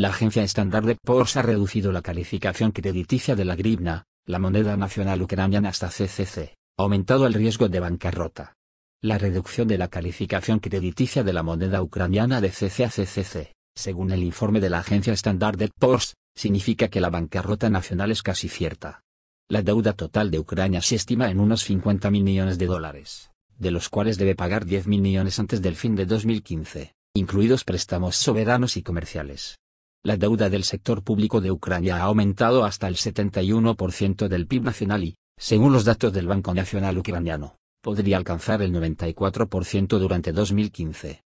La agencia Standard Poor's ha reducido la calificación crediticia de la grivna, la moneda nacional ucraniana hasta CCC, aumentado el riesgo de bancarrota. La reducción de la calificación crediticia de la moneda ucraniana de CC a CCC, según el informe de la agencia Standard Poor's, significa que la bancarrota nacional es casi cierta. La deuda total de Ucrania se estima en unos 50 mil millones de dólares, de los cuales debe pagar 10 mil millones antes del fin de 2015, incluidos préstamos soberanos y comerciales. La deuda del sector público de Ucrania ha aumentado hasta el 71% del PIB nacional y, según los datos del Banco Nacional Ucraniano, podría alcanzar el 94% durante 2015.